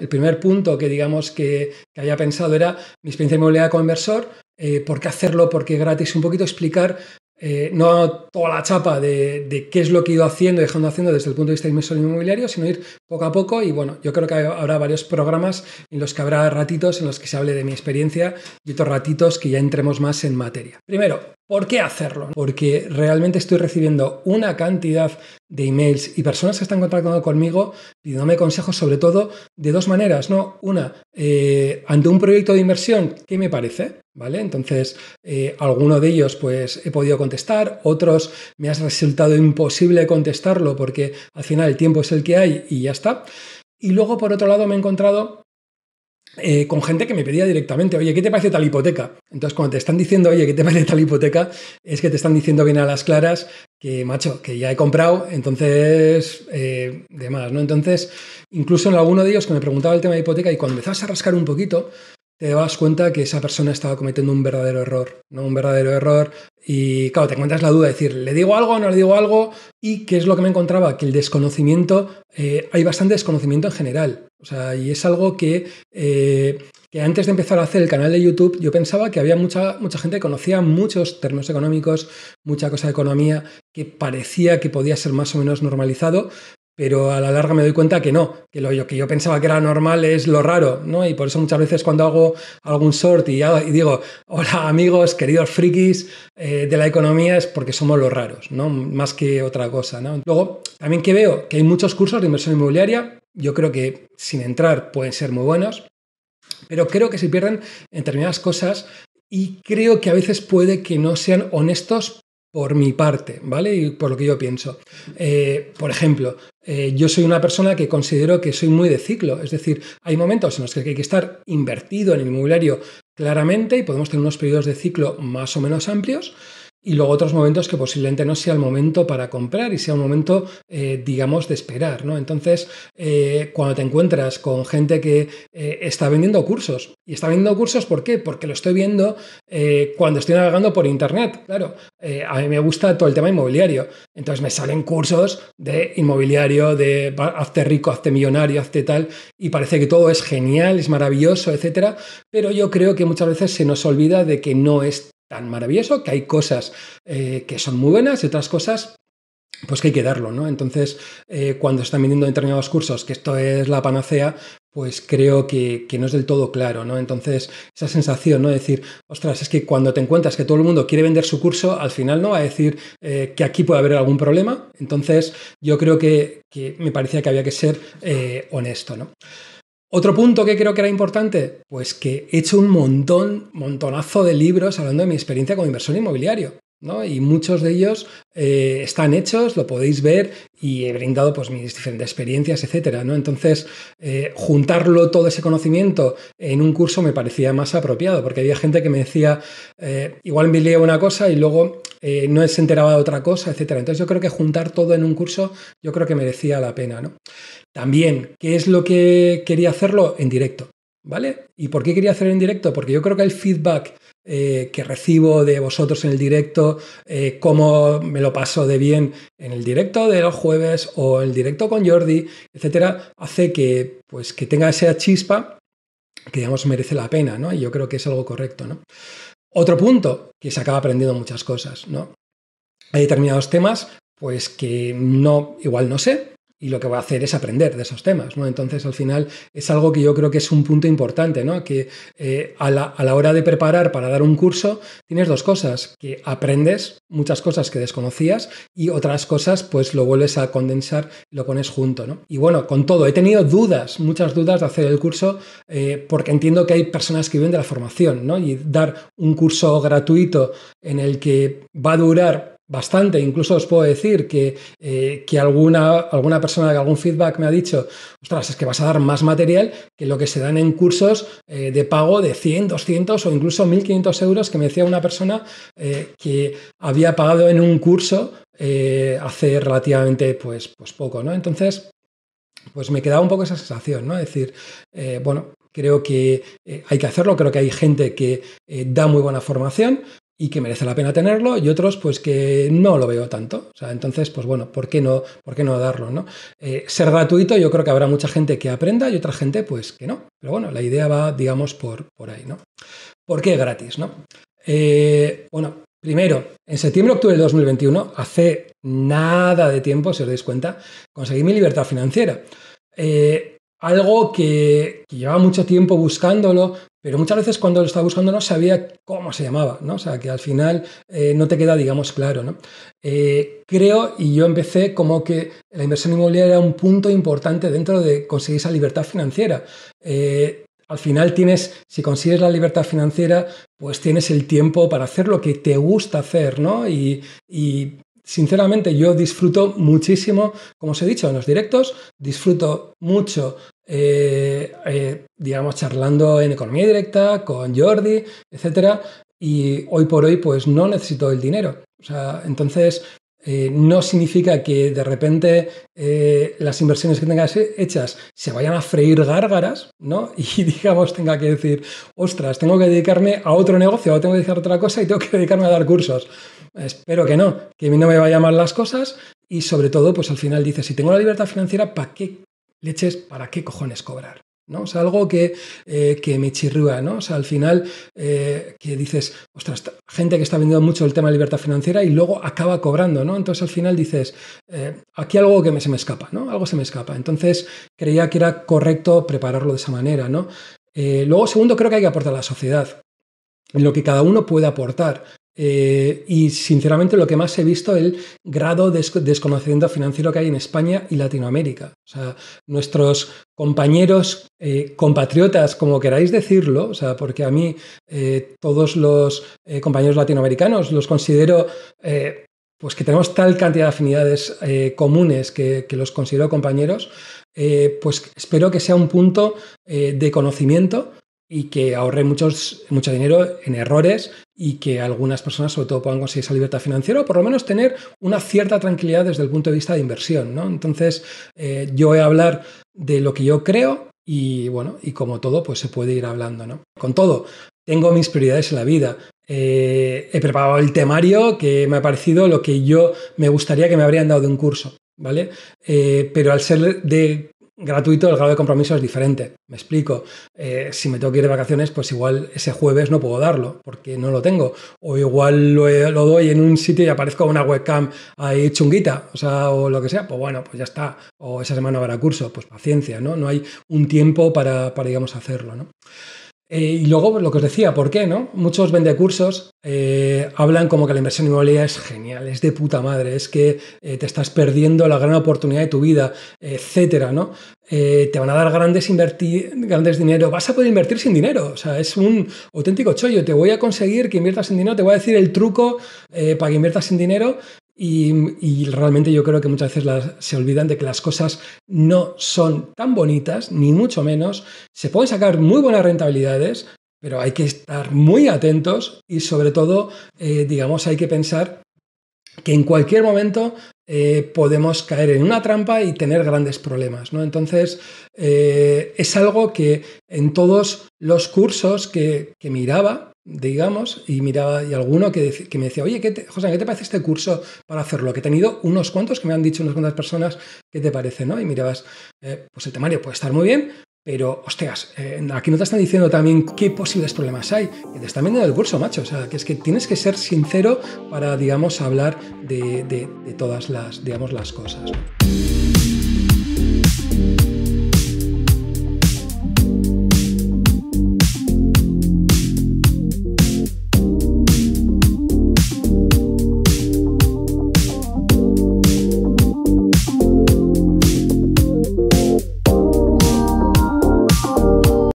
El primer punto que digamos que, había pensado era mi experiencia inmobiliaria como inversor, eh, por qué hacerlo, por qué gratis, un poquito explicar eh, no toda la chapa de, qué es lo que he ido haciendo, dejando haciendo desde el punto de vista de inversor inmobiliario, sino ir poco a poco y bueno, yo creo que habrá varios programas en los que habrá ratitos en los que se hable de mi experiencia y otros ratitos que ya entremos más en materia. Primero, ¿Por qué hacerlo? Porque realmente estoy recibiendo una cantidad de emails y personas que están contactando conmigo pidiéndome consejos sobre todo de dos maneras, ¿no? Una, eh, ante un proyecto de inversión, ¿qué me parece? ¿Vale? Entonces, eh, alguno de ellos pues he podido contestar, otros me ha resultado imposible contestarlo porque al final el tiempo es el que hay y ya está. Y luego, por otro lado, me he encontrado eh, con gente que me pedía directamente, oye, ¿qué te parece tal hipoteca? Entonces, cuando te están diciendo, oye, ¿qué te parece tal hipoteca? Es que te están diciendo bien a las claras que, macho, que ya he comprado, entonces, eh, demás, ¿no? Entonces, incluso en alguno de ellos que me preguntaba el tema de hipoteca y cuando empezabas a rascar un poquito, te dabas cuenta que esa persona estaba cometiendo un verdadero error, ¿no? Un verdadero error y claro, te encuentras la duda de decir, ¿le digo algo o no le digo algo? Y qué es lo que me encontraba, que el desconocimiento, eh, hay bastante desconocimiento en general. O sea, y es algo que, eh, que, antes de empezar a hacer el canal de YouTube, yo pensaba que había mucha, mucha gente que conocía muchos términos económicos, mucha cosa de economía, que parecía que podía ser más o menos normalizado, pero a la larga me doy cuenta que no, que lo que yo pensaba que era normal es lo raro, ¿no? Y por eso muchas veces cuando hago algún sort y, digo, hola amigos, queridos frikis eh, de la economía, es porque somos los raros, ¿no? Más que otra cosa, ¿no? Luego, también que veo que hay muchos cursos de inversión inmobiliaria, yo creo que sin entrar pueden ser muy buenos, pero creo que se pierden en determinadas cosas y creo que a veces puede que no sean honestos por mi parte, ¿vale? Y por lo que yo pienso. Eh, por ejemplo, eh, yo soy una persona que considero que soy muy de ciclo, es decir, hay momentos en los que hay que estar invertido en el inmobiliario claramente y podemos tener unos periodos de ciclo más o menos amplios, y luego otros momentos que posiblemente no sea el momento para comprar y sea un momento, eh, digamos, de esperar, ¿no? Entonces, eh, cuando te encuentras con gente que eh, está vendiendo cursos, y está vendiendo cursos, ¿por qué? Porque lo estoy viendo cuando estoy navegando por internet, claro. a mí me gusta todo el tema inmobiliario, entonces me salen cursos de inmobiliario, de hazte rico, hazte millonario, hazte tal, y parece que todo es genial, es maravilloso, etcétera, pero yo creo que muchas veces se nos olvida de que no es tan maravilloso, que hay cosas eh, que son muy buenas y otras cosas pues que hay que darlo, ¿no? Entonces, eh, cuando están viniendo determinados cursos que esto es la panacea, pues creo que, no es del todo claro, ¿no? Entonces, esa sensación, ¿no? De decir, ostras, es que cuando te encuentras que todo el mundo quiere vender su curso, al final, ¿no? va A decir eh, que aquí puede haber algún problema. Entonces, yo creo que, me parecía que había que ser honesto, ¿no? Otro punto que creo que era importante, pues que he hecho un montón, montonazo de libros hablando de mi experiencia como inversor inmobiliario. ¿no? Y muchos de ellos eh, están hechos, lo podéis ver y he brindado pues, mis diferentes experiencias, etcétera, ¿no? Entonces, eh, juntarlo todo ese conocimiento en un curso me parecía más apropiado, porque había gente que me decía, eh, igual me leía una cosa y luego no se enteraba de otra cosa, etcétera. Entonces, yo creo que juntar todo en un curso, yo creo que merecía la pena, También, ¿qué es lo que quería hacerlo? En directo. ¿Vale? ¿Y por qué quería hacer en directo? Porque yo creo que el feedback eh, que recibo de vosotros en el directo, eh, cómo me lo paso de bien en el directo de los jueves o en el directo con Jordi, etcétera, hace que, pues, que tenga esa chispa que, digamos, merece la pena, ¿no? Y yo creo que es algo correcto, ¿no? Otro punto, que se acaba aprendiendo muchas cosas, ¿no? Hay determinados temas, pues que no, igual no sé, y lo que va a hacer es aprender de esos temas, ¿no? Entonces, al final, es algo que yo creo que es un punto importante, ¿no? Que eh, a, la, hora de preparar para dar un curso, tienes dos cosas, que aprendes muchas cosas que desconocías y otras cosas, pues lo vuelves a condensar y lo pones junto, ¿no? Y bueno, con todo, he tenido dudas, muchas dudas de hacer el curso, eh, porque entiendo que hay personas que viven de la formación, ¿no? Y dar un curso gratuito en el que va a durar bastante. Incluso os puedo decir eh, que, alguna, alguna persona que algún feedback me ha dicho, ostras, es que vas a dar más material que lo que se dan en cursos eh, de pago de 100, 200 o incluso 1.500 euros, que me decía una persona eh, que había pagado en un curso hace relativamente pues, pues poco, ¿no? Entonces, pues me quedaba un poco esa sensación, ¿no? Es decir, bueno, creo que hay que hacerlo, creo que hay gente que da muy buena formación, y que merece la pena tenerlo y otros pues que no lo veo tanto. sea, entonces, pues bueno, ¿por qué no, por qué no darlo? ¿no? Eh, ser gratuito yo creo que habrá mucha gente que aprenda y otra gente pues que no. Pero bueno, la idea va, digamos, por, por ahí, ¿no? ¿Por qué gratis, no? Eh, bueno, primero, en septiembre-octubre de 2021, hace nada de tiempo, si os dais cuenta, conseguí mi libertad financiera. Eh, algo que, lleva mucho tiempo buscándolo, pero muchas veces cuando lo estaba buscando no sabía cómo se llamaba, ¿no? O sea, que al final eh, no te queda, digamos, claro, ¿no? Eh, creo, y yo empecé como que la inversión inmobiliaria era un punto importante dentro de conseguir esa libertad financiera. Eh, al final tienes, si consigues la libertad financiera, pues tienes el tiempo para hacer lo que te gusta hacer, ¿no? y, y sinceramente yo disfruto muchísimo, como os he dicho en los directos, disfruto mucho eh, eh, digamos, charlando en economía directa, con Jordi, etcétera, y hoy por hoy, pues no necesito el dinero. O sea, entonces, eh, no significa que de repente las inversiones que tengas hechas se vayan a freír gárgaras, ¿no? Y digamos, tenga que decir, ostras, tengo que dedicarme a otro negocio o tengo que dedicar otra cosa y tengo que dedicarme a dar cursos. Espero que no, que a mí no me vayan mal las cosas y sobre todo, pues al final dices, si tengo la libertad financiera, ¿para qué leches, ¿para qué cojones cobrar? ¿no? O sea, algo que, eh, que me chirrúa, ¿no? O sea, al final eh, que dices, ostras, gente que está vendiendo mucho el tema de libertad financiera y luego acaba cobrando, ¿no? Entonces al final dices, eh, aquí algo que se me escapa, ¿no? Algo se me escapa. Entonces creía que era correcto prepararlo de esa manera, ¿no? luego, segundo, creo que hay que aportar a la sociedad, en lo que cada uno puede aportar. Eh, y sinceramente lo que más he visto es el grado de desconocimiento financiero que hay en España y Latinoamérica. O sea, nuestros compañeros, eh, compatriotas, como queráis decirlo, porque a mí eh, todos los compañeros latinoamericanos los considero pues que tenemos tal cantidad de afinidades comunes que, los considero compañeros, pues espero que sea un punto de conocimiento y que ahorre muchos, mucho dinero en errores y que algunas personas sobre todo puedan conseguir esa libertad financiera o por lo menos tener una cierta tranquilidad desde el punto de vista de inversión. ¿no? Entonces eh, yo voy a hablar de lo que yo creo y bueno, y como todo, pues se puede ir hablando. ¿no? Con todo, tengo mis prioridades en la vida. Eh, he preparado el temario que me ha parecido lo que yo me gustaría que me habrían dado de un curso. ¿vale? Eh, pero al ser de gratuito, el grado de compromiso es diferente. Me explico. Eh, si me tengo que ir de vacaciones, pues igual ese jueves no puedo darlo, porque no lo tengo. O igual lo, doy en un sitio y aparezco una webcam ahí chunguita, o sea, o lo que sea, pues bueno, pues ya está. O esa semana habrá curso, pues paciencia, ¿no? No hay un tiempo para, para digamos, hacerlo, ¿no? Eh, y luego, pues, lo que os decía, ¿por qué no? Muchos vendecursos cursos eh, hablan como que la inversión inmobiliaria es genial, es de puta madre, es que eh, te estás perdiendo la gran oportunidad de tu vida, etcétera, ¿no? te van a dar grandes, invertir, grandes dinero, vas a poder invertir sin dinero, o sea, es un auténtico chollo, te voy a conseguir que inviertas sin dinero, te voy a decir el truco para que inviertas sin dinero y, realmente yo creo que muchas veces se olvidan de que las cosas no son tan bonitas, ni mucho menos. Se pueden sacar muy buenas rentabilidades, pero hay que estar muy atentos y sobre todo, eh, digamos, hay que pensar que en cualquier momento eh, podemos caer en una trampa y tener grandes problemas. ¿no? Entonces, eh, es algo que en todos los cursos que miraba, digamos, y miraba y alguno que, me decía, oye, ¿qué José, ¿qué te parece este curso para hacerlo? Que he tenido unos cuantos que me han dicho unas cuantas personas, ¿qué te parece? ¿no? Y mirabas, eh, pues el temario puede estar muy bien, pero, hostias, eh, aquí no te están diciendo también qué posibles problemas hay, que te están vendiendo el curso, macho. O sea, que es que tienes que ser sincero para, digamos, hablar de, todas las, digamos, las cosas.